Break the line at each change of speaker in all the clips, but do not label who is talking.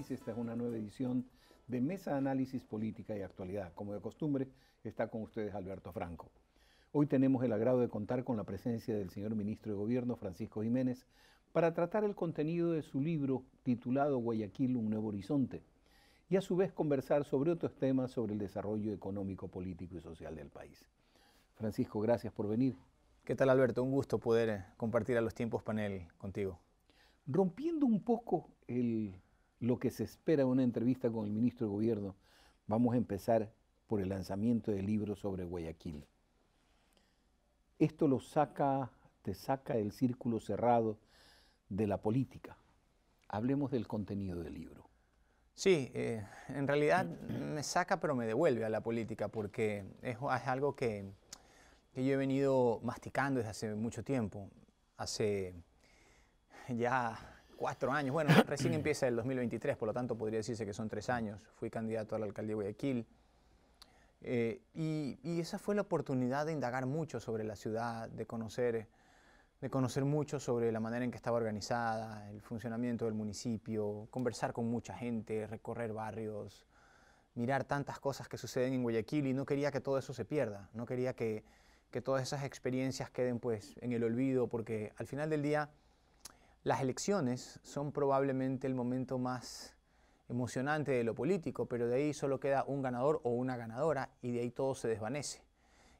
Esta es una nueva edición de Mesa de Análisis Política y Actualidad. Como de costumbre, está con ustedes Alberto Franco. Hoy tenemos el agrado de contar con la presencia del señor ministro de Gobierno, Francisco Jiménez, para tratar el contenido de su libro titulado Guayaquil, un nuevo horizonte, y a su vez conversar sobre otros temas sobre el desarrollo económico, político y social del país. Francisco, gracias por venir. ¿Qué tal Alberto? Un gusto poder eh, compartir a los tiempos panel contigo. Rompiendo un poco el lo que se espera de una entrevista con el ministro de Gobierno. Vamos a empezar por el lanzamiento del libro sobre Guayaquil. Esto lo saca, te saca del círculo cerrado de la política. Hablemos del contenido del libro.
Sí, eh, en realidad me saca pero me devuelve a la política porque es, es algo que, que, yo he venido masticando desde hace mucho tiempo. Hace ya Cuatro años. Bueno, recién mm. empieza el 2023, por lo tanto podría decirse que son tres años. Fui candidato a la alcaldía de Guayaquil. Eh, y, esa fue la oportunidad de indagar mucho sobre la ciudad, de conocer, de conocer mucho sobre la manera en que estaba organizada, el funcionamiento del municipio, conversar con mucha gente, recorrer barrios, mirar tantas cosas que suceden en Guayaquil y no quería que todo eso se pierda, no quería que, que todas esas experiencias queden pues en el olvido, porque al final del día las elecciones son probablemente el momento más emocionante de lo político, pero de ahí solo queda un ganador o una ganadora y de ahí todo se desvanece.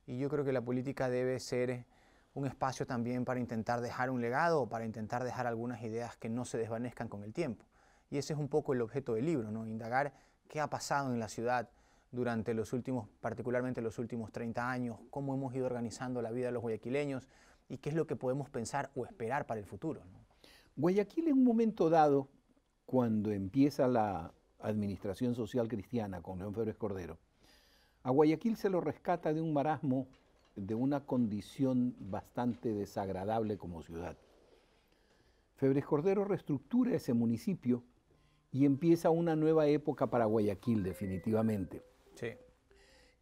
Y yo creo que la política debe ser un espacio también para intentar dejar un legado o para intentar dejar algunas ideas que no se desvanezcan con el tiempo. Y ese es un poco el objeto del libro, ¿no? indagar qué ha pasado en la ciudad durante los últimos, particularmente los últimos 30 años, cómo hemos ido organizando la vida de los guayaquileños y qué es lo que podemos pensar o esperar para el futuro.
Guayaquil en un momento dado, cuando empieza la administración social cristiana con León Febres Cordero, a Guayaquil se lo rescata de un marasmo, de una condición bastante desagradable como ciudad. Febres Cordero reestructura ese municipio y empieza una nueva época para Guayaquil, definitivamente. Sí.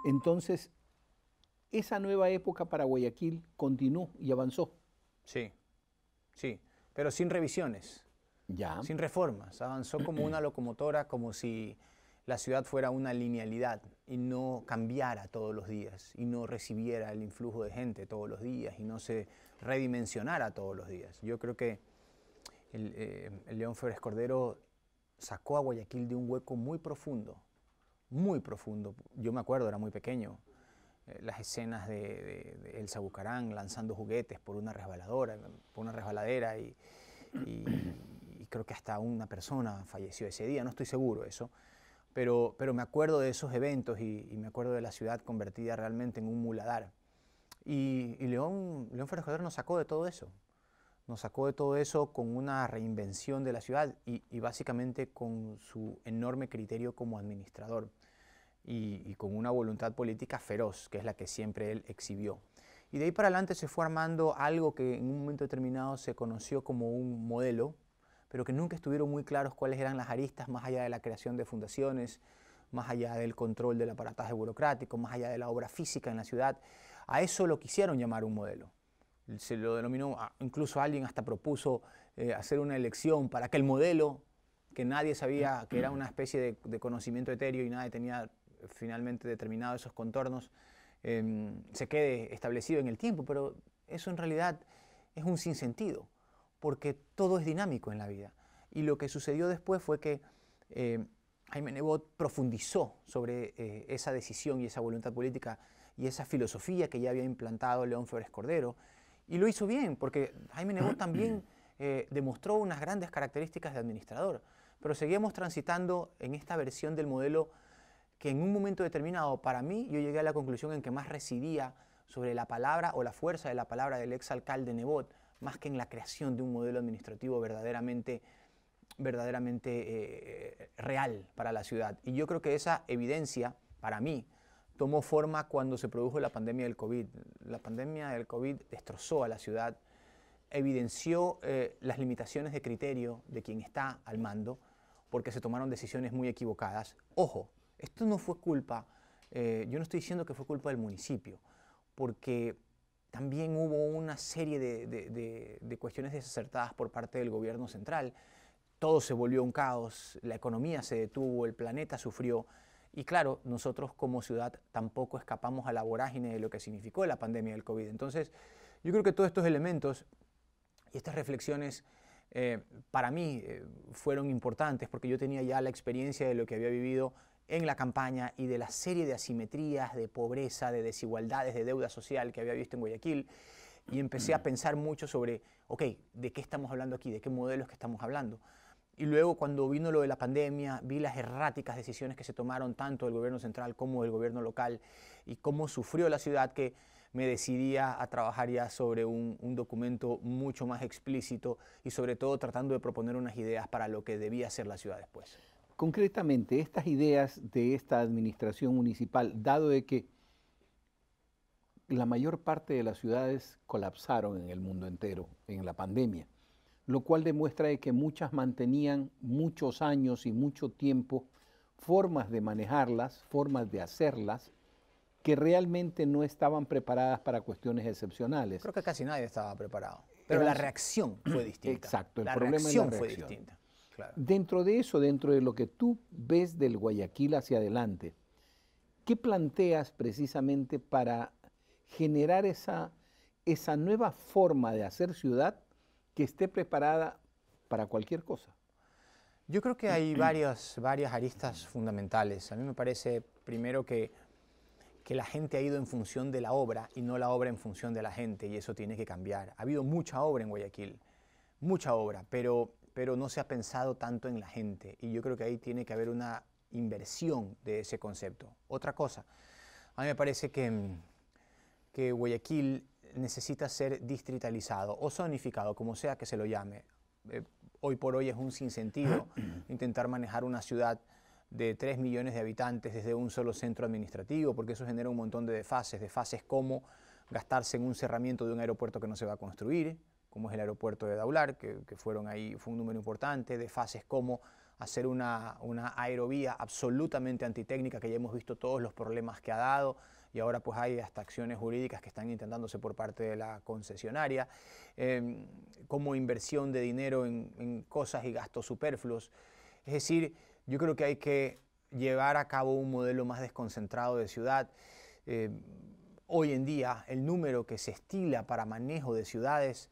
Entonces, esa nueva época para Guayaquil continuó y avanzó. Sí, sí pero sin revisiones,
sin reformas. Avanzó como una locomotora, como si la ciudad fuera una linealidad y no cambiara todos los días y no recibiera el influjo de gente todos los días y no se redimensionara todos los días. Yo creo que el, eh, León férez Cordero sacó a Guayaquil de un hueco muy profundo, muy profundo. Yo me acuerdo, era muy pequeño. Eh, las escenas de, Elsa Bucarán lanzando juguetes por una resbaladora, por una resbaladera y, creo que hasta una persona falleció ese día, no estoy seguro de eso, pero, me acuerdo de esos eventos y, me acuerdo de la ciudad convertida realmente en un muladar. Y, León, León nos sacó de todo eso, nos sacó de todo eso con una reinvención de la ciudad y básicamente con su enorme criterio como administrador y, con una voluntad política feroz, que es la que siempre él exhibió. Y de ahí para adelante se fue armando algo que en un momento determinado se conoció como un modelo, pero que nunca estuvieron muy claros cuáles eran las aristas más allá de la creación de fundaciones, más allá del control del aparataje burocrático, más allá de la obra física en la ciudad. A eso lo quisieron llamar un modelo se lo denominó, incluso alguien hasta propuso eh, hacer una elección para que el modelo, que nadie sabía que era una especie de, de conocimiento etéreo y nadie tenía finalmente determinado esos contornos em, se quede establecido en el tiempo, pero eso en realidad es un sinsentido, porque todo es dinámico en la vida. Y lo que sucedió después fue que em, Jaime Nebot profundizó sobre eh, esa decisión y esa voluntad política y esa filosofía que ya había implantado León Febres Cordero. Y lo hizo bien, porque Jaime Nebot también eh, demostró unas grandes características de administrador. Pero seguimos transitando en esta versión del modelo que en un momento determinado para mí yo llegué a la conclusión en que más residía sobre la palabra o la fuerza de la palabra del exalcalde Nebot, más que en la creación de un modelo administrativo verdaderamente, verdaderamente eh, eh, real para la ciudad. Y yo creo que esa evidencia, para mí, tomó forma cuando se produjo la pandemia del COVID. La pandemia del COVID destrozó a la ciudad, evidenció eh, las limitaciones de criterio de quien está al mando, porque se tomaron decisiones muy equivocadas. Ojo, esto no fue culpa, eh, yo no estoy diciendo que fue culpa del municipio, porque también hubo una serie de, cuestiones desacertadas por parte del gobierno central. Todo se volvió un caos, la economía se detuvo, el planeta sufrió. Y claro, nosotros como ciudad tampoco escapamos a la vorágine de lo que significó la pandemia del COVID. Entonces, yo creo que todos estos elementos y estas reflexiones eh, para mí eh, fueron importantes porque yo tenía ya la experiencia de lo que había vivido en la campaña y de la serie de asimetrías, de pobreza, de desigualdades, de deuda social que había visto en Guayaquil y empecé a pensar mucho sobre, ok, ¿de qué estamos hablando aquí? ¿De qué modelos que estamos hablando? Y luego cuando vino lo de la pandemia, vi las erráticas decisiones que se tomaron tanto del gobierno central como del gobierno local y cómo sufrió la ciudad que me decidía a trabajar ya sobre un, un, documento mucho más explícito y sobre todo tratando de proponer unas ideas para lo que debía ser la ciudad después
concretamente estas ideas de esta administración municipal, dado de que la mayor parte de las ciudades colapsaron en el mundo entero en la pandemia, lo cual demuestra que muchas mantenían muchos años y mucho tiempo formas de manejarlas, formas de hacerlas, que realmente no estaban preparadas para cuestiones excepcionales. Creo que casi nadie estaba preparado. Pero, la reacción fue distinta. Exacto, el problema la reacción. fue distinta. Dentro de eso, dentro de lo que tú ves del Guayaquil hacia adelante, ¿qué planteas precisamente para generar esa, esa nueva forma de hacer ciudad que esté preparada para cualquier cosa? Yo creo que hay varias,
varias aristas fundamentales. A mí me parece, primero, que, que la gente ha ido en función de la obra y no la obra en función de la gente, y eso tiene que cambiar. Ha habido mucha obra en Guayaquil, mucha obra, pero pero no se ha pensado tanto en la gente. Y yo creo que ahí tiene que haber una inversión de ese concepto. Otra cosa, a mí me parece que, mm, que Guayaquil necesita ser distritalizado o zonificado, como sea que se lo llame. Eh, hoy por hoy es un sinsentido intentar manejar una ciudad de 3 millones de habitantes desde un solo centro administrativo, porque eso genera un montón de de fases como gastarse en un cerramiento de un aeropuerto que no se va a construir, como es el aeropuerto de Daular, que, fueron ahí, fue un número importante, de fases como hacer una, una, aerovía absolutamente antitécnica, que ya hemos visto todos los problemas que ha dado, y ahora pues hay hasta acciones jurídicas que están intentándose por parte de la concesionaria, em, como inversión de dinero en, cosas y gastos superfluos. Es decir, yo creo que hay que llevar a cabo un modelo más desconcentrado de ciudad. Em, hoy en día el número que se estila para manejo de ciudades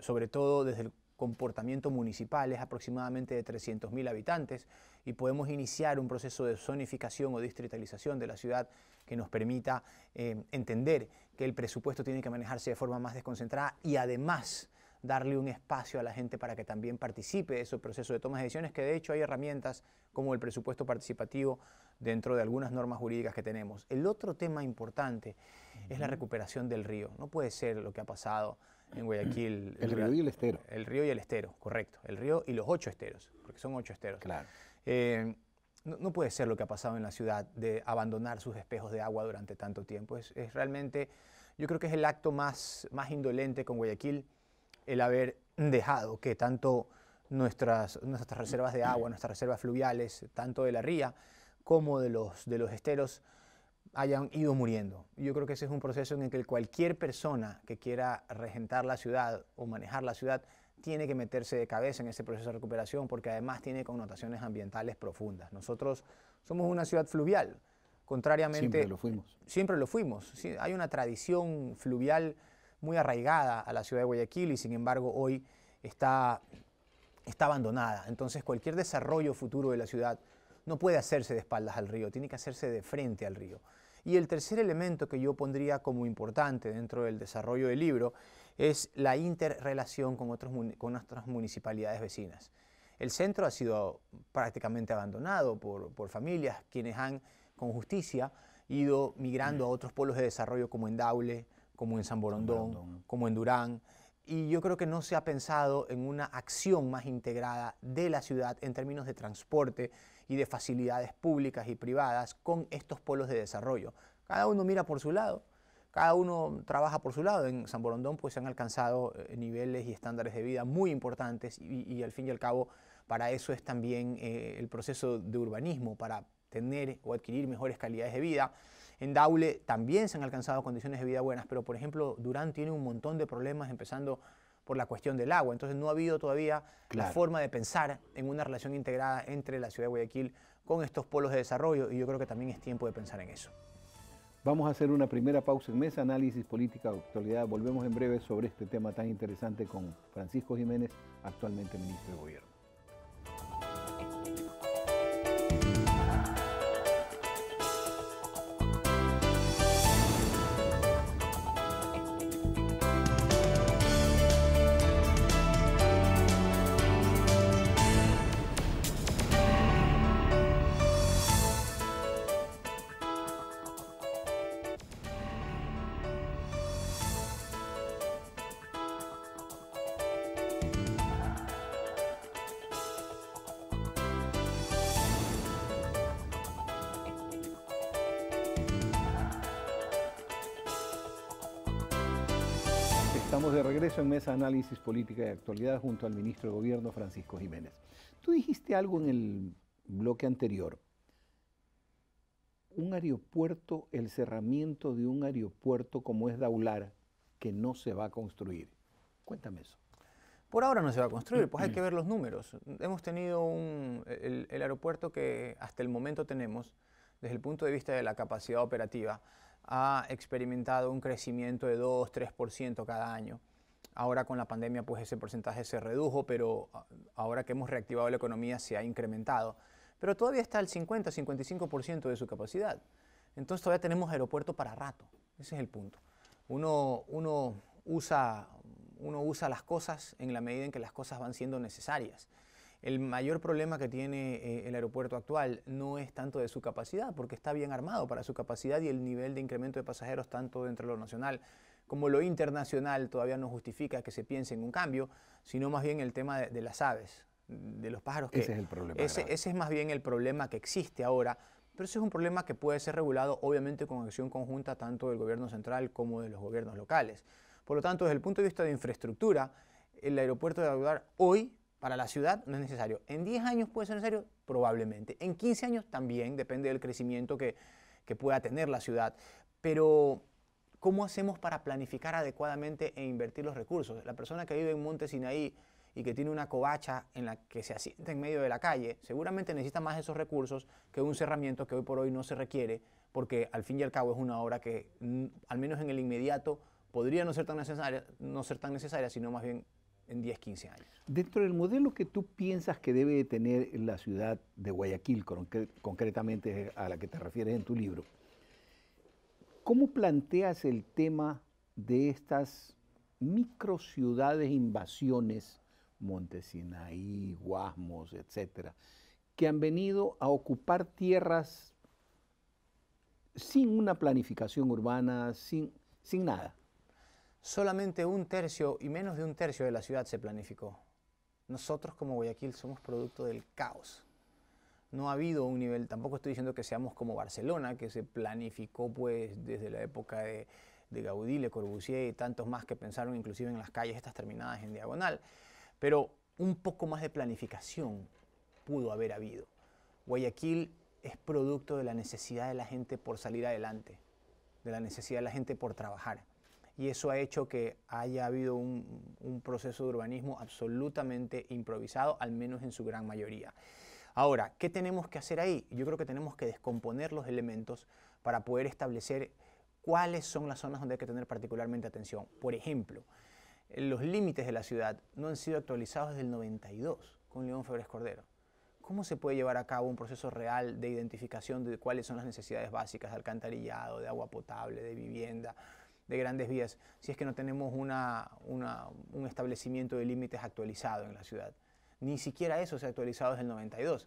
sobre todo desde el comportamiento municipal, es aproximadamente de 300.000 habitantes y podemos iniciar un proceso de zonificación o distritalización de la ciudad que nos permita eh, entender que el presupuesto tiene que manejarse de forma más desconcentrada y además darle un espacio a la gente para que también participe de ese proceso de toma de decisiones, que de hecho hay herramientas como el presupuesto participativo dentro de algunas normas jurídicas que tenemos. El otro tema importante es la recuperación del río. No puede ser lo que ha pasado en Guayaquil. El, río y el estero. El río y el estero, correcto. El río y los ocho esteros, porque son ocho esteros. Claro. Eh, no, puede ser lo que ha pasado en la ciudad de abandonar sus espejos de agua durante tanto tiempo. Es, realmente, yo creo que es el acto más, más indolente con Guayaquil, el haber dejado que tanto nuestras, nuestras reservas de agua, nuestras reservas fluviales, tanto de la ría como de los, de los esteros, hayan ido muriendo. Yo creo que ese es un proceso en el que cualquier persona que quiera regentar la ciudad o manejar la ciudad tiene que meterse de cabeza en ese proceso de recuperación porque además tiene connotaciones ambientales profundas. Nosotros somos una ciudad fluvial, contrariamente... Siempre lo fuimos. Siempre lo fuimos. hay una tradición fluvial muy arraigada a la ciudad de Guayaquil y sin embargo hoy está, está abandonada. Entonces cualquier desarrollo futuro de la ciudad no puede hacerse de espaldas al río, tiene que hacerse de frente al río. Y el tercer elemento que yo pondría como importante dentro del desarrollo del libro es la interrelación con, otros, con otras municipalidades vecinas. El centro ha sido prácticamente abandonado por, familias quienes han, con justicia, ido migrando a otros polos de desarrollo como en Daule, como en San Borondón, como en Durán. Y yo creo que no se ha pensado en una acción más integrada de la ciudad en términos de transporte, y de facilidades públicas y privadas con estos polos de desarrollo. Cada uno mira por su lado, cada uno trabaja por su lado. En San Borondón pues se han alcanzado eh, niveles y estándares de vida muy importantes y, al fin y al cabo para eso es también eh, el proceso de urbanismo, para tener o adquirir mejores calidades de vida. En Daule también se han alcanzado condiciones de vida buenas, pero por ejemplo Durán tiene un montón de problemas empezando por la cuestión del agua. Entonces no ha habido todavía la forma de pensar en una relación integrada entre la ciudad de Guayaquil con estos polos de desarrollo y yo creo que también es tiempo
de pensar en eso. Vamos a hacer una primera pausa en mesa, análisis política de actualidad. Volvemos en breve sobre este tema tan interesante con Francisco Jiménez, actualmente ministro de Gobierno. Esa análisis política de actualidad junto al ministro de Gobierno Francisco Jiménez. Tú dijiste algo en el bloque anterior. Un aeropuerto, el cerramiento de un aeropuerto como es Daular, que no se va a construir. Cuéntame eso. Por ahora no se va a construir, pues hay que ver los números.
Hemos tenido un, el, aeropuerto que hasta el momento tenemos, desde el punto de vista de la capacidad operativa, ha experimentado un crecimiento de 2-3% cada año. Ahora con la pandemia pues ese porcentaje se redujo, pero ahora que hemos reactivado la economía se ha incrementado. Pero todavía está al 50-55% de su capacidad. Entonces todavía tenemos aeropuerto para rato. Ese es el punto. Uno, uno, usa, uno usa las cosas en la medida en que las cosas van siendo necesarias. El mayor problema que tiene eh, el aeropuerto actual no es tanto de su capacidad, porque está bien armado para su capacidad y el nivel de incremento de pasajeros, tanto dentro de lo nacional como lo internacional todavía no justifica que se piense en un cambio, sino más bien el tema de, las aves, de los pájaros. Que ese es el problema. Ese, es más bien el problema que existe ahora, pero ese es un problema que puede ser regulado obviamente con acción conjunta tanto del gobierno central como de los gobiernos locales. Por lo tanto, desde el punto de vista de infraestructura, el aeropuerto de Aguilar hoy para la ciudad no es necesario. En 10 años puede ser necesario, probablemente. En 15 años también, depende del crecimiento que, que pueda tener la ciudad. Pero ¿Cómo hacemos para planificar adecuadamente e invertir los recursos? La persona que vive en Monte Sinaí y que tiene una covacha en la que se asienta en medio de la calle, seguramente necesita más esos recursos que un cerramiento que hoy por hoy no se requiere, porque al fin y al cabo es una obra que, mm, al menos en el inmediato, podría no ser tan necesaria, no ser tan necesaria sino más bien en 10, 15 años.
Dentro del modelo que tú piensas que debe tener la ciudad de Guayaquil, concretamente a la que te refieres en tu libro, ¿Cómo planteas el tema de estas micro ciudades, invasiones, Montesinaí, Guasmos, etcétera, que han venido a ocupar tierras sin una planificación urbana, sin nada?
Solamente un tercio y menos de un tercio de la ciudad se planificó. Nosotros como Guayaquil somos producto del caos no ha habido un nivel, tampoco estoy diciendo que seamos como Barcelona, que se planificó pues desde la época de, Gaudí, Le Corbusier y tantos más que pensaron inclusive en las calles estas terminadas en diagonal, pero un poco más de planificación pudo haber habido. Guayaquil es producto de la necesidad de la gente por salir adelante, de la necesidad de la gente por trabajar. Y eso ha hecho que haya habido un proceso de urbanismo absolutamente improvisado, al menos en su gran mayoría. Ahora, ¿qué tenemos que hacer ahí? Yo creo que tenemos que descomponer los elementos para poder establecer cuáles son las zonas donde hay que tener particularmente atención. Por ejemplo, los límites de la ciudad no han sido actualizados desde el 92 con León Febres Cordero. ¿Cómo se puede llevar a cabo un proceso real de identificación de cuáles son las necesidades básicas de alcantarillado, de agua potable, de vivienda, de grandes vías, si es que no tenemos un establecimiento de límites actualizado en la ciudad? ni siquiera eso se ha actualizado desde el 92.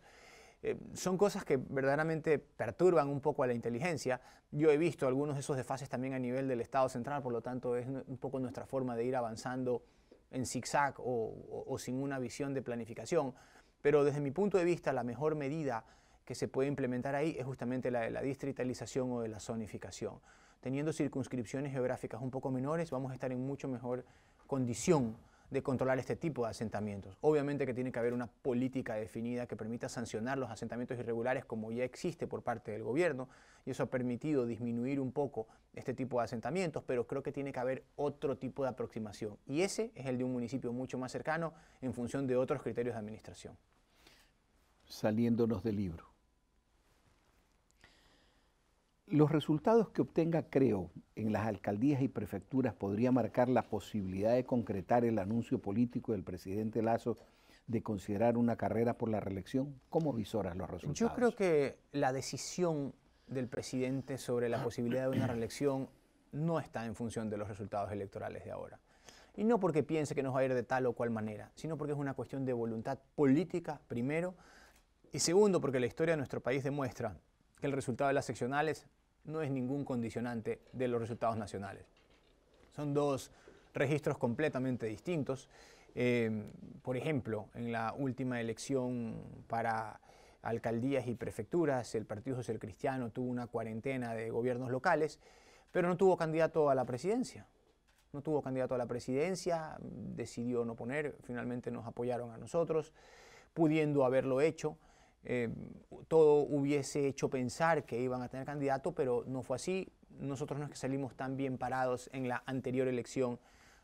Eh, son cosas que verdaderamente perturban un poco a la inteligencia. Yo he visto algunos de esos desfases también a nivel del Estado central, por lo tanto es un poco nuestra forma de ir avanzando en zigzag o, o sin una visión de planificación. Pero desde mi punto de vista, la mejor medida que se puede implementar ahí es justamente la de la distritalización o de la zonificación. Teniendo circunscripciones geográficas un poco menores, vamos a estar en mucho mejor condición de controlar este tipo de asentamientos. Obviamente que tiene que haber una política definida que permita sancionar los asentamientos irregulares como ya existe por parte del gobierno y eso ha permitido disminuir un poco este tipo de asentamientos, pero creo que tiene que haber otro tipo de aproximación y ese es el de un municipio mucho más cercano en función de otros criterios de administración.
Saliéndonos del libro los resultados que obtenga Creo en las alcaldías y prefecturas podría marcar la posibilidad de concretar el anuncio político del presidente Lazo de considerar una carrera por la reelección. ¿Cómo visoras los resultados? Yo
creo que la decisión del presidente sobre la posibilidad de una reelección no está en función de los resultados electorales de ahora. Y no porque piense que nos va a ir de tal o cual manera, sino porque es una cuestión de voluntad política, primero, y segundo, porque la historia de nuestro país demuestra que el resultado de las seccionales no es ningún condicionante de los resultados nacionales. Son dos registros completamente distintos. Eh, por ejemplo, en la última elección para alcaldías y prefecturas, el Partido Social Cristiano tuvo una cuarentena de gobiernos locales, pero no tuvo candidato a la presidencia. No tuvo candidato a la presidencia, decidió no poner, finalmente nos apoyaron a nosotros, pudiendo haberlo hecho. Eh, todo hubiese hecho pensar que iban a tener candidato, pero no fue así. Nosotros no es que salimos tan bien parados en la anterior elección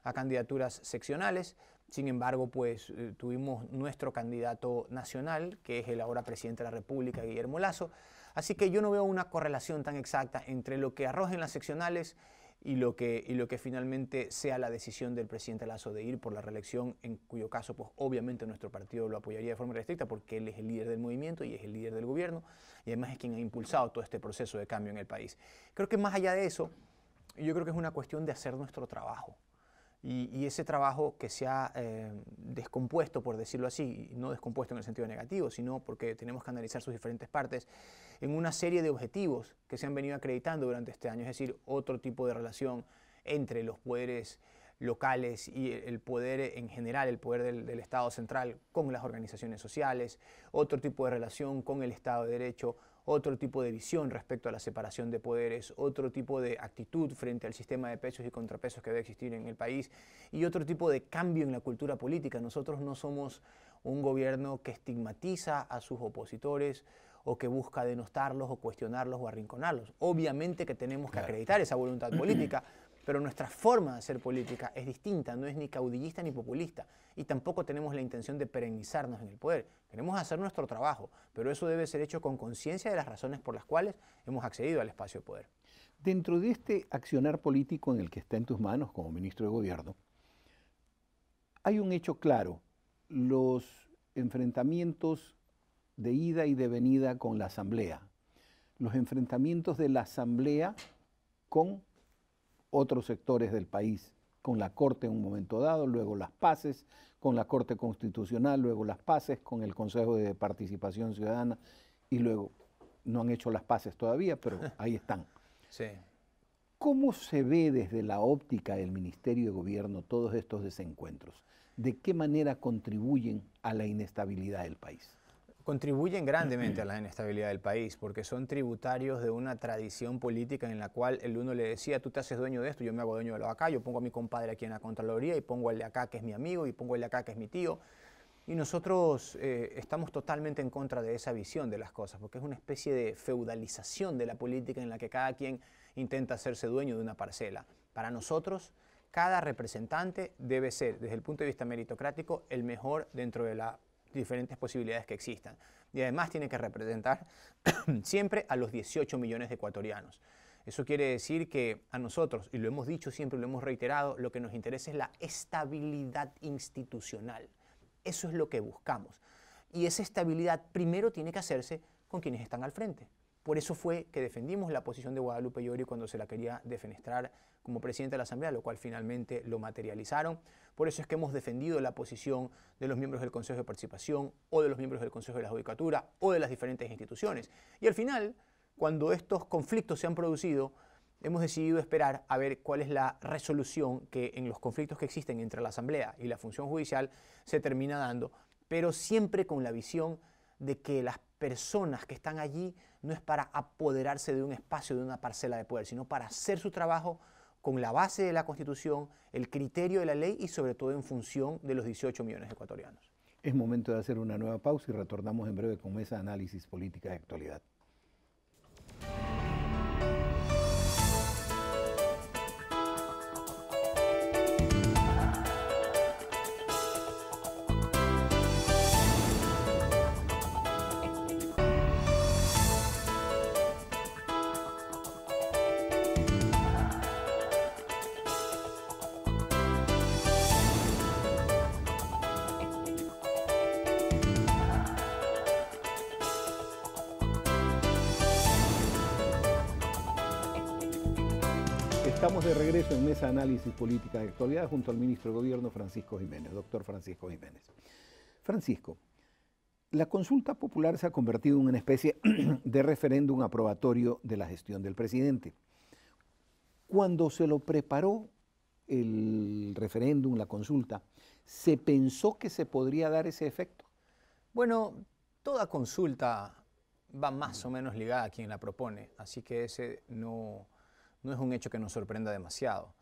a candidaturas seccionales. Sin embargo, pues eh, tuvimos nuestro candidato nacional, que es el ahora presidente de la República, Guillermo Lazo. Así que yo no veo una correlación tan exacta entre lo que arrojen las seccionales y lo, que, y lo que finalmente sea la decisión del presidente Lazo de ir por la reelección, en cuyo caso, pues obviamente nuestro partido lo apoyaría de forma restricta porque él es el líder del movimiento y es el líder del gobierno y además es quien ha impulsado todo este proceso de cambio en el país. Creo que más allá de eso, yo creo que es una cuestión de hacer nuestro trabajo y, ese trabajo que se ha eh, descompuesto, por decirlo así, no descompuesto en el sentido negativo, sino porque tenemos que analizar sus diferentes partes, en una serie de objetivos que se han venido acreditando durante este año, es decir, otro tipo de relación entre los poderes locales y el poder en general, el poder del Estado central con las organizaciones sociales, otro tipo de relación con el Estado de Derecho, otro tipo de visión respecto a la separación de poderes, otro tipo de actitud frente al sistema de pesos y contrapesos que debe existir en el país y otro tipo de cambio en la cultura política. Nosotros no somos un gobierno que estigmatiza a sus opositores o que busca denostarlos o cuestionarlos o arrinconarlos. Obviamente que tenemos que acreditar esa voluntad política. Pero nuestra forma de hacer política es distinta, no es ni caudillista ni populista. Y tampoco tenemos la intención de perennizarnos en el poder. Queremos hacer nuestro trabajo, pero eso debe ser hecho con conciencia de las razones por las cuales hemos accedido al
espacio de poder. Dentro de este accionar político en el que está en tus manos como ministro de Gobierno, hay un hecho claro. Los enfrentamientos de ida y de venida con la Asamblea, los enfrentamientos de la Asamblea con otros sectores del país, con la Corte en un momento dado, luego las paces, con la Corte Constitucional, luego las paces, con el Consejo de Participación Ciudadana y luego no han hecho las paces todavía, pero ahí están. Sí. ¿Cómo se ve desde la óptica del Ministerio de Gobierno todos estos desencuentros? ¿De qué manera contribuyen a la inestabilidad del país?
contribuyen grandemente a la inestabilidad del país, porque son tributarios de una tradición política en la cual el uno le decía, tú te haces dueño de esto, yo me hago dueño de lo acá, yo pongo a mi compadre aquí en la Contraloría y pongo al de acá que es mi amigo y pongo al de acá que es mi tío. Y nosotros eh, estamos totalmente en contra de esa visión de las cosas, porque es una especie de feudalización de la política en la que cada quien intenta hacerse dueño de una parcela. Para nosotros, cada representante debe ser, desde el punto de vista meritocrático, el mejor dentro de la diferentes posibilidades que existan. Y además tiene que representar siempre a los 18 millones de ecuatorianos. Eso quiere decir que a nosotros, y lo hemos dicho siempre, lo hemos reiterado, lo que nos interesa es la estabilidad institucional. Eso es lo que buscamos. Y esa estabilidad primero tiene que hacerse con quienes están al frente. Por eso fue que defendimos la posición de Guadalupe Iori cuando se la quería defenestrar como presidente de la Asamblea, lo cual finalmente lo materializaron. Por eso es que hemos defendido la posición de los miembros del Consejo de Participación o de los miembros del Consejo de la Judicatura o de las diferentes instituciones. Y al final, cuando estos conflictos se han producido, hemos decidido esperar a ver cuál es la resolución que en los conflictos que existen entre la Asamblea y la función judicial se termina dando, pero siempre con la visión de que las personas que están allí no es para apoderarse de un espacio, de una parcela de poder, sino para hacer su trabajo con la base de la Constitución, el criterio de la ley y sobre todo en función de los 18 millones de ecuatorianos.
Es momento de hacer una nueva pausa y retornamos en breve con esa análisis política de actualidad. de regreso en Mesa Análisis Política de Actualidad junto al ministro de Gobierno Francisco Jiménez, doctor Francisco Jiménez. Francisco, la consulta popular se ha convertido en una especie de referéndum aprobatorio de la gestión del presidente. Cuando se lo preparó el referéndum, la consulta, ¿se pensó que se podría dar ese efecto? Bueno,
toda consulta va más o menos ligada a quien la propone, así que ese no, no es un hecho que nos sorprenda demasiado.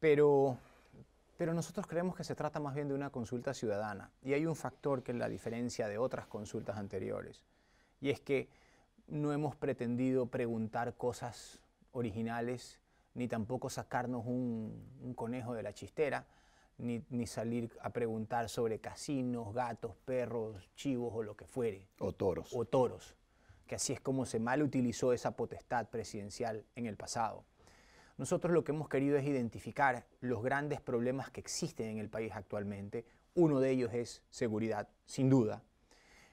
Pero, pero nosotros creemos que se trata más bien de una consulta ciudadana. Y hay un factor que es la diferencia de otras consultas anteriores. Y es que no hemos pretendido preguntar cosas originales, ni tampoco sacarnos un, conejo de la chistera, ni, ni, salir a preguntar sobre casinos, gatos, perros, chivos o lo que fuere. O toros. O toros que así es como se mal utilizó esa potestad presidencial en el pasado. Nosotros lo que hemos querido es identificar los grandes problemas que existen en el país actualmente. Uno de ellos es seguridad, sin duda.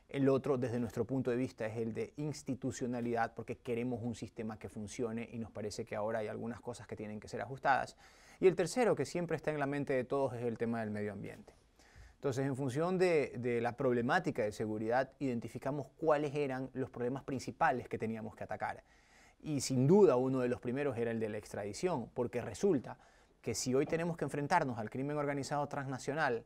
El otro, desde nuestro punto de vista, es el de institucionalidad, porque queremos un sistema que funcione y nos parece que ahora hay algunas cosas que tienen que ser ajustadas. Y el tercero, que siempre está en la mente de todos, es el tema del medio ambiente. Entonces, en función de, la problemática de seguridad, identificamos cuáles eran los problemas principales que teníamos que atacar. Y sin duda uno de los primeros era el de la extradición, porque resulta que si hoy tenemos que enfrentarnos al crimen organizado transnacional,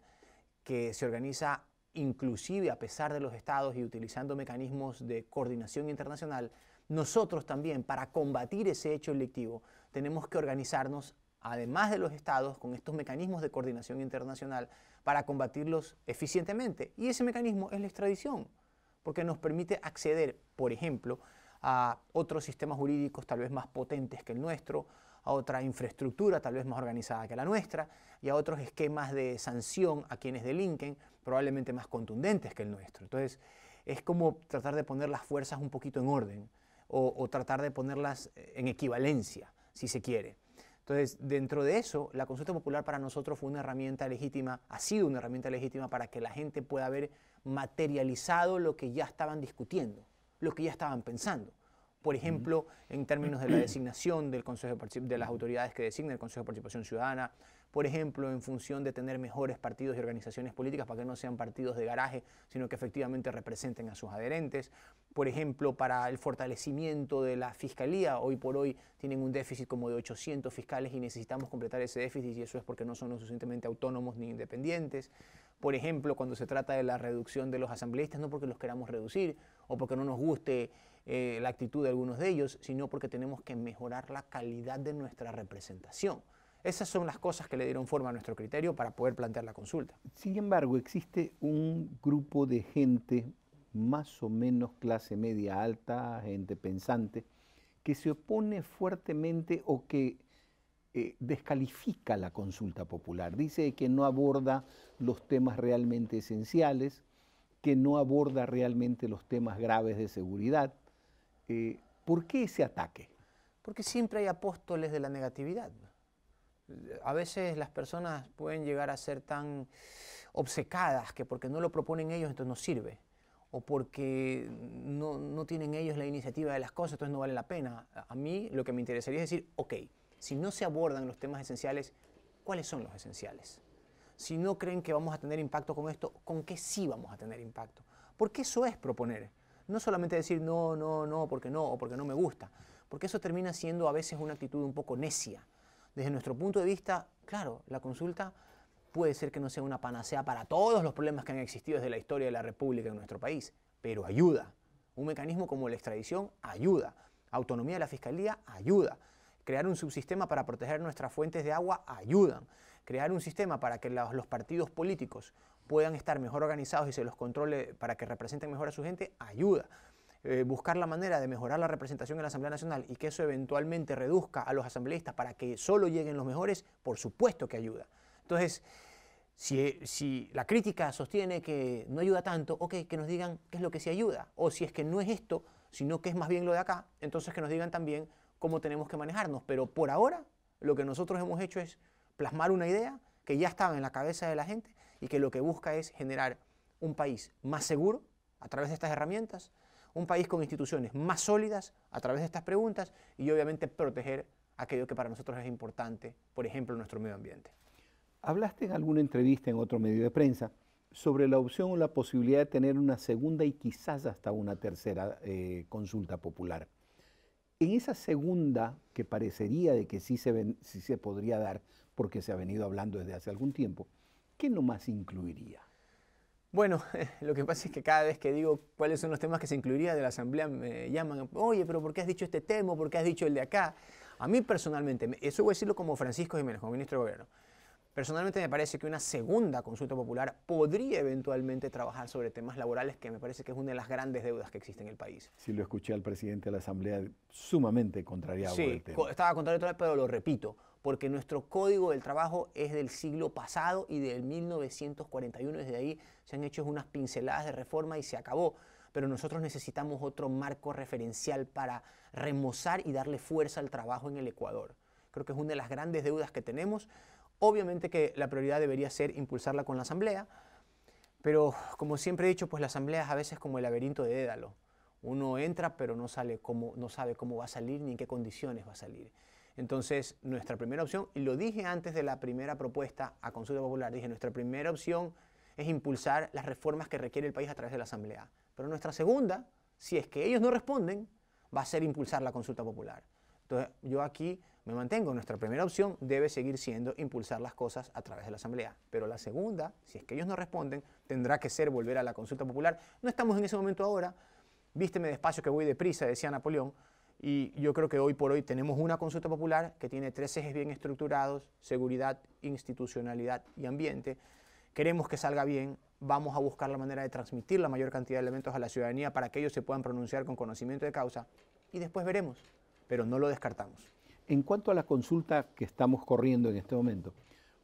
que se organiza inclusive a pesar de los estados y utilizando mecanismos de coordinación internacional, nosotros también para combatir ese hecho delictivo tenemos que organizarnos, además de los estados, con estos mecanismos de coordinación internacional, para combatirlos eficientemente. Y ese mecanismo es la extradición, porque nos permite acceder, por ejemplo, a otros sistemas jurídicos tal vez más potentes que el nuestro, a otra infraestructura tal vez más organizada que la nuestra y a otros esquemas de sanción a quienes delinquen probablemente más contundentes que el nuestro. Entonces, es como tratar de poner las fuerzas un poquito en orden o, tratar de ponerlas en equivalencia, si se quiere. Entonces, dentro de eso, la consulta popular para nosotros fue una herramienta legítima, ha sido una herramienta legítima para que la gente pueda haber materializado lo que ya estaban discutiendo, lo que ya estaban pensando. Por ejemplo, en términos de la designación del Consejo de, de las autoridades que designa el Consejo de Participación Ciudadana, por ejemplo, en función de tener mejores partidos y organizaciones políticas para que no sean partidos de garaje, sino que efectivamente representen a sus adherentes, por ejemplo, para el fortalecimiento de la fiscalía, hoy por hoy tienen un déficit como de 800 fiscales y necesitamos completar ese déficit y eso es porque no son lo suficientemente autónomos ni independientes, por ejemplo, cuando se trata de la reducción de los asambleístas, no porque los queramos reducir o porque no nos guste eh, la actitud de algunos de ellos, sino porque tenemos que mejorar la calidad de nuestra representación. Esas son las cosas que le dieron forma a nuestro criterio para poder plantear la consulta.
Sin embargo, existe un grupo de gente, más o menos clase media alta, gente pensante, que se opone fuertemente o que eh, descalifica la consulta popular. Dice que no aborda los temas realmente esenciales, que no aborda realmente los temas graves de seguridad. Eh, ¿Por qué ese ataque?
Porque siempre hay apóstoles de la negatividad. A veces las personas pueden llegar a ser tan obcecadas que porque no lo proponen ellos, entonces no sirve. O porque no, no tienen ellos la iniciativa de las cosas, entonces no vale la pena. A mí lo que me interesaría es decir, ok, si no se abordan los temas esenciales, ¿cuáles son los esenciales? Si no creen que vamos a tener impacto con esto, ¿con qué sí vamos a tener impacto? Porque eso es proponer. No solamente decir no, no, no, porque no, o porque no me gusta. Porque eso termina siendo a veces una actitud un poco necia desde nuestro punto de vista, claro, la consulta puede ser que no sea una panacea para todos los problemas que han existido desde la historia de la República en nuestro país, pero ayuda. Un mecanismo como la extradición ayuda. Autonomía de la Fiscalía ayuda. Crear un subsistema para proteger nuestras fuentes de agua ayuda, Crear un sistema para que los partidos políticos puedan estar mejor organizados y se los controle para que representen mejor a su gente ayuda. Eh, buscar la manera de mejorar la representación en la Asamblea Nacional y que eso eventualmente reduzca a los asambleístas para que solo lleguen los mejores, por supuesto que ayuda. Entonces, si, si, la crítica sostiene que no ayuda tanto, ok, que nos digan qué es lo que sí ayuda. O si es que no es esto, sino que es más bien lo de acá, entonces que nos digan también cómo tenemos que manejarnos. Pero por ahora, lo que nosotros hemos hecho es plasmar una idea que ya estaba en la cabeza de la gente y que lo que busca es generar un país más seguro a través de estas herramientas, un país con instituciones más sólidas a través de estas preguntas y obviamente proteger aquello que para nosotros es importante, por ejemplo, nuestro medio ambiente.
Hablaste en alguna entrevista en otro medio de prensa sobre la opción o la posibilidad de tener una segunda y quizás hasta una tercera eh, consulta popular. En esa segunda, que parecería de que sí se, sí se podría dar, porque se ha venido hablando desde hace algún tiempo, ¿qué nomás incluiría?
Bueno, lo que pasa es que cada vez que digo cuáles son los temas que se incluirían de la asamblea, me llaman, oye, pero ¿por qué has dicho este tema? ¿Por qué has dicho el de acá? A mí personalmente, eso voy a decirlo como Francisco Jiménez, como ministro de Gobierno, Personalmente me parece que una segunda consulta popular podría eventualmente trabajar sobre temas laborales, que me parece que es una de las grandes deudas que existe en el país.
Sí, lo escuché al presidente de la Asamblea sumamente contrariado sí, tema.
estaba pero lo repito, porque nuestro Código del Trabajo es del siglo pasado y del 1941, desde ahí se han hecho unas pinceladas de reforma y se acabó pero nosotros necesitamos otro marco referencial para remozar y darle fuerza al trabajo en el Ecuador. Creo que es una de las grandes deudas que tenemos. Obviamente que la prioridad debería ser impulsarla con la asamblea, pero como siempre he dicho, pues la asamblea es a veces como el laberinto de Dédalo. Uno entra pero no, sale no sabe cómo va a salir ni en qué condiciones va a salir. Entonces, nuestra primera opción, y lo dije antes de la primera propuesta a consulta popular, dije, nuestra primera opción es impulsar las reformas que requiere el país a través de la Asamblea. Pero nuestra segunda, si es que ellos no responden, va a ser impulsar la consulta popular. Entonces, yo aquí me mantengo. Nuestra primera opción debe seguir siendo impulsar las cosas a través de la Asamblea. Pero la segunda, si es que ellos no responden, tendrá que ser volver a la consulta popular. No estamos en ese momento ahora. Vísteme despacio que voy deprisa, decía Napoleón. Y yo creo que hoy por hoy tenemos una consulta popular que tiene tres ejes bien estructurados, seguridad, institucionalidad y ambiente. Queremos que salga bien, vamos a buscar la manera de transmitir la mayor cantidad de elementos a la ciudadanía para que ellos se puedan pronunciar con conocimiento de causa
y después veremos, pero no lo descartamos. En cuanto a la consulta que estamos corriendo en este momento,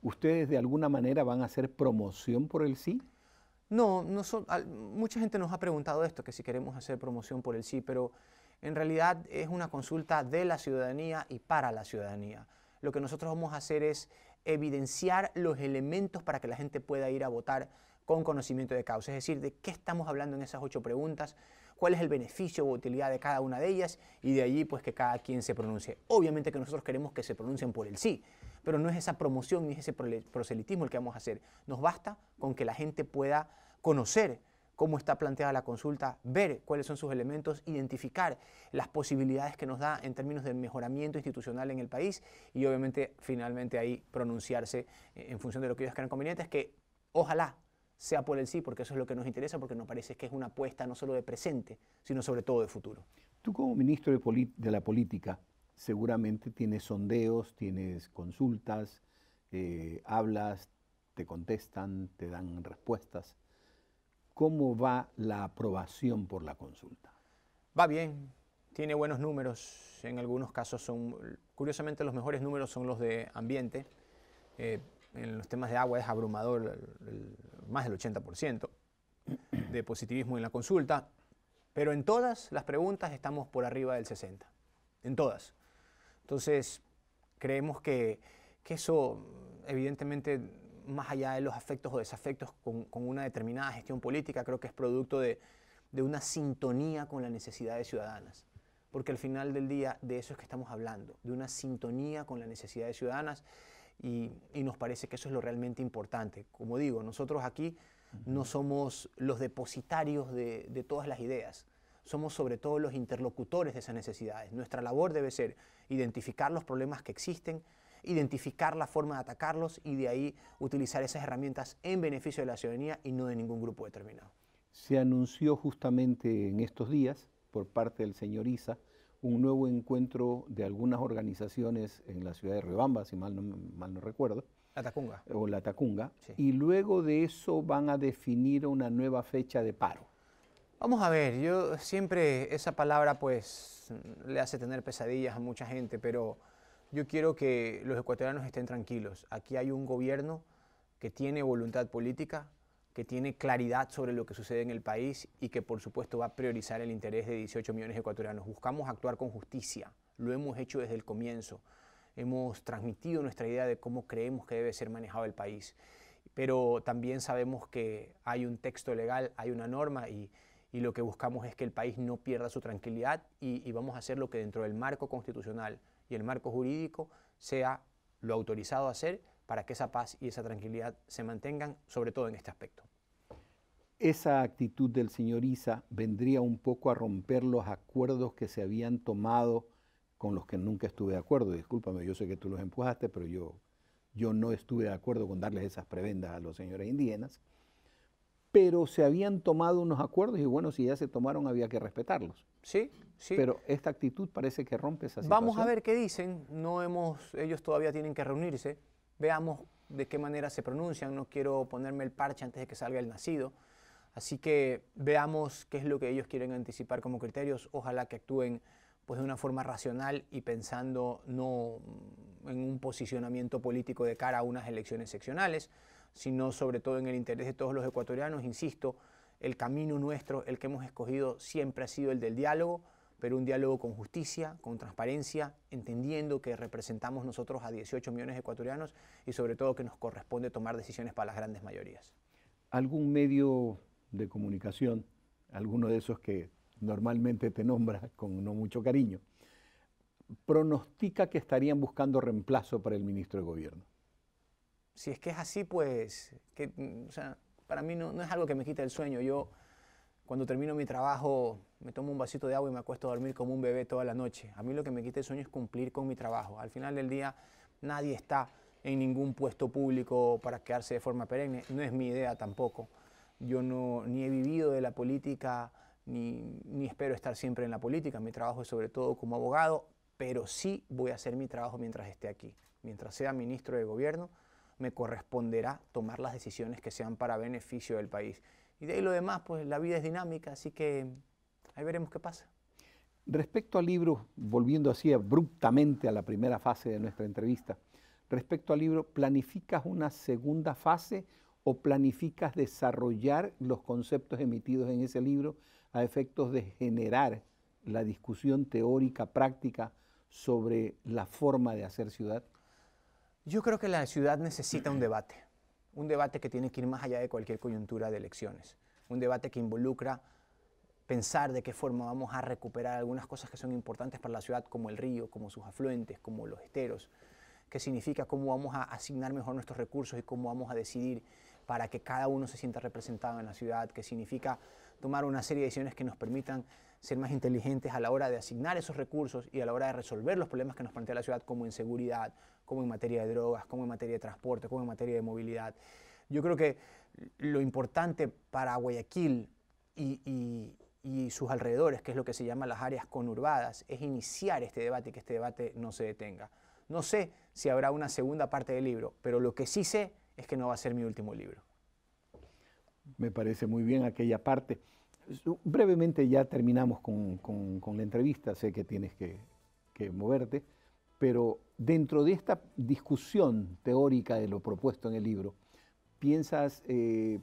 ¿ustedes de alguna manera van a hacer promoción por el sí? No, mucha gente nos ha
preguntado esto, que si queremos hacer promoción por el sí, pero en realidad es una consulta de la ciudadanía y para la ciudadanía. Lo que nosotros vamos a hacer es evidenciar los elementos para que la gente pueda ir a votar con conocimiento de causa, es decir, de qué estamos hablando en esas ocho preguntas, cuál es el beneficio o utilidad de cada una de ellas y de allí pues que cada quien se pronuncie. Obviamente que nosotros queremos que se pronuncien por el sí, pero no es esa promoción ni ese proselitismo el que vamos a hacer. Nos basta con que la gente pueda conocer cómo está planteada la consulta, ver cuáles son sus elementos, identificar las posibilidades que nos da en términos de mejoramiento institucional en el país y obviamente finalmente ahí pronunciarse eh, en función de lo que ellos crean conveniente, es que ojalá sea por el sí, porque eso es lo que nos interesa, porque nos parece que es una apuesta no solo de presente, sino sobre todo de futuro.
Tú como ministro de, la Política seguramente tienes sondeos, tienes consultas, eh, hablas, te contestan, te dan respuestas. ¿Cómo va la aprobación por la consulta? Va bien, tiene
buenos números, en algunos casos son, curiosamente los mejores números son los de ambiente. Eh, en los temas de agua es abrumador, más del 80% de positivismo en la consulta, pero en todas las preguntas estamos por arriba del 60%, en todas. Entonces, creemos que, eso, evidentemente, más allá de los afectos o desafectos con, una determinada gestión política, creo que es producto de, una sintonía con las necesidades ciudadanas porque al final del día de eso es que estamos hablando, de una sintonía con la necesidad de ciudadanas y, nos parece que eso es lo realmente importante. Como digo, nosotros aquí no somos los depositarios de, de, todas las ideas, somos sobre todo los interlocutores de esas necesidades. Nuestra labor debe ser identificar los problemas que existen, identificar la forma de atacarlos y de ahí utilizar esas herramientas en beneficio de la ciudadanía y no de ningún grupo determinado.
Se anunció justamente en estos días por parte del señor Isa un nuevo encuentro de algunas organizaciones en la ciudad de Riobamba, si mal no, mal no recuerdo. La Tacunga. O la Tacunga. Y luego de eso van a definir una nueva fecha de paro.
Vamos a ver, yo siempre esa palabra pues le hace tener pesadillas a mucha gente, pero yo quiero que los ecuatorianos estén tranquilos. Aquí hay un gobierno que tiene voluntad política, que tiene claridad sobre lo que sucede en el país y que por supuesto va a priorizar el interés de 18 millones de ecuatorianos. Buscamos actuar con justicia, lo hemos hecho desde el comienzo, hemos transmitido nuestra idea de cómo creemos que debe ser manejado el país, pero también sabemos que hay un texto legal, hay una norma y, lo que buscamos es que el país no pierda su tranquilidad y, y vamos a hacer lo que dentro del marco constitucional y el marco jurídico sea lo autorizado a hacer, para que esa paz y esa tranquilidad se mantengan, sobre todo en este aspecto.
Esa actitud del señor Isa vendría un poco a romper los acuerdos que se habían tomado con los que nunca estuve de acuerdo. Discúlpame, yo sé que tú los empujaste, pero yo, yo no estuve de acuerdo con darles esas prebendas a los señores indígenas. Pero se habían tomado unos acuerdos y bueno, si ya se tomaron había que respetarlos. Sí, sí. Pero esta actitud parece que rompe esa situación. Vamos a
ver qué dicen. No hemos, ellos todavía tienen que reunirse veamos de qué manera se pronuncian. No quiero ponerme el parche antes de que salga el nacido. Así que veamos qué es lo que ellos quieren anticipar como criterios. Ojalá que actúen pues, de una forma racional y pensando no en un posicionamiento político de cara a unas elecciones seccionales, sino sobre todo en el interés de todos los ecuatorianos. Insisto, el camino nuestro, el que hemos escogido, siempre ha sido el del diálogo pero un diálogo con justicia, con transparencia, entendiendo que representamos nosotros a 18 millones de ecuatorianos y sobre todo que nos corresponde tomar decisiones para las grandes mayorías.
¿Algún medio de comunicación, alguno de esos que normalmente te nombra con no mucho cariño, pronostica que estarían buscando reemplazo para el ministro de Gobierno? Si es que es así,
pues, que, para mí no, es algo que me quita el sueño. Yo cuando termino mi trabajo, me tomo un vasito de agua y me acuesto a dormir como un bebé toda la noche. A mí lo que me quita el sueño es cumplir con mi trabajo. Al final del día, nadie está en ningún puesto público para quedarse de forma perenne. No es mi idea tampoco. Yo no, ni he vivido de la política, ni, ni espero estar siempre en la política. Mi trabajo es sobre todo como abogado, pero sí voy a hacer mi trabajo mientras esté aquí. Mientras sea ministro de gobierno, me corresponderá tomar las decisiones que sean para beneficio del país. Y de ahí lo demás, pues la vida es dinámica, así que ahí veremos qué pasa.
Respecto al libro, volviendo así abruptamente a la primera fase de nuestra entrevista, respecto al libro, ¿planificas una segunda fase o planificas desarrollar los conceptos emitidos en ese libro a efectos de generar la discusión teórica, práctica sobre la forma de hacer ciudad? Yo creo que la ciudad necesita un debate
un debate que tiene que ir más allá de cualquier coyuntura de elecciones. Un debate que involucra pensar de qué forma vamos a recuperar algunas cosas que son importantes para la ciudad, como el río, como sus afluentes, como los esteros, Qué significa cómo vamos a asignar mejor nuestros recursos y cómo vamos a decidir para que cada uno se sienta representado en la ciudad, Qué significa tomar una serie de decisiones que nos permitan ser más inteligentes a la hora de asignar esos recursos y a la hora de resolver los problemas que nos plantea la ciudad, como en seguridad, como en materia de drogas, como en materia de transporte, como en materia de movilidad. Yo creo que lo importante para Guayaquil y, sus alrededores, que es lo que se llama las áreas conurbadas, es iniciar este debate y que este debate no se detenga. No sé si habrá una segunda parte del libro, pero lo que sí sé es que no va a ser mi último libro.
Me parece muy bien aquella parte. Brevemente ya terminamos con, la entrevista, sé que tienes que, moverte, pero dentro de esta discusión teórica de lo propuesto en el libro, ¿piensas eh,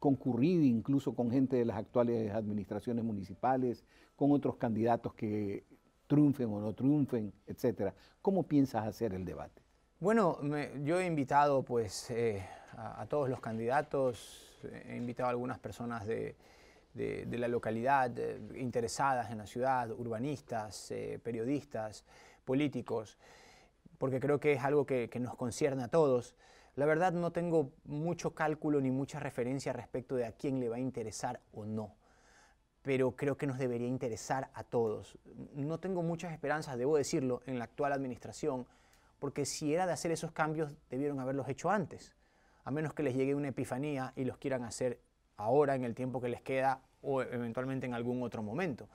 concurrir incluso con gente de las actuales administraciones municipales, con otros candidatos que triunfen o no triunfen, etcétera? ¿Cómo piensas hacer el debate?
Bueno, yo he invitado pues eh, a, todos los candidatos, he invitado a algunas personas de, la localidad eh, interesadas en la ciudad, urbanistas, eh, periodistas, políticos, porque creo que es algo que, que nos concierne a todos. La verdad no tengo mucho cálculo ni mucha referencia respecto de a quién le va a interesar o no pero creo que nos debería interesar a todos. No tengo muchas esperanzas, debo decirlo, en la actual administración porque si era de hacer esos cambios debieron haberlos hecho antes, a menos que les llegue una epifanía y los quieran hacer ahora en el tiempo que les queda o eventualmente en algún otro momento.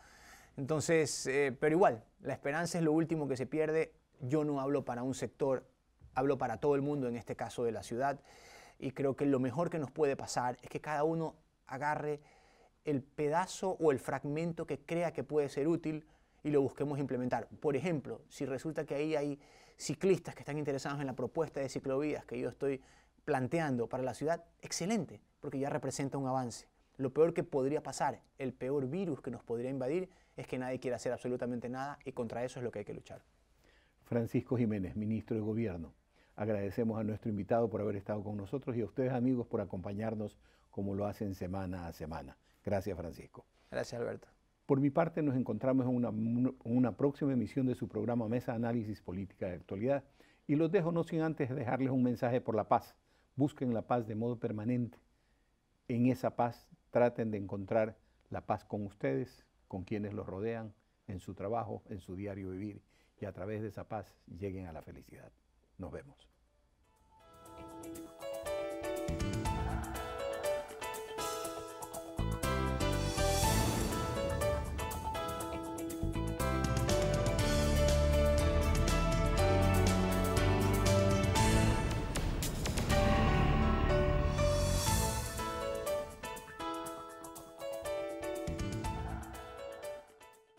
Entonces, eh, pero igual, la esperanza es lo último que se pierde. Yo no hablo para un sector, hablo para todo el mundo, en este caso de la ciudad, y creo que lo mejor que nos puede pasar es que cada uno agarre el pedazo o el fragmento que crea que puede ser útil y lo busquemos implementar. Por ejemplo, si resulta que ahí hay ciclistas que están interesados en la propuesta de ciclovías que yo estoy planteando para la ciudad, excelente, porque ya representa un avance. Lo peor que podría pasar, el peor virus que nos podría invadir, es que nadie quiera hacer absolutamente nada y contra eso es lo
que hay que luchar. Francisco Jiménez, ministro de Gobierno. Agradecemos a nuestro invitado por haber estado con nosotros y a ustedes amigos por acompañarnos como lo hacen semana a semana. Gracias Francisco. Gracias Alberto. Por mi parte, nos encontramos en una, próxima emisión de su programa Mesa Análisis Política de Actualidad. Y los dejo no sin antes dejarles un mensaje por la paz. Busquen la paz de modo permanente. En esa paz traten de encontrar la paz con ustedes, con quienes los rodean, en su trabajo, en su diario vivir. Y a través de esa paz lleguen a la felicidad. Nos vemos.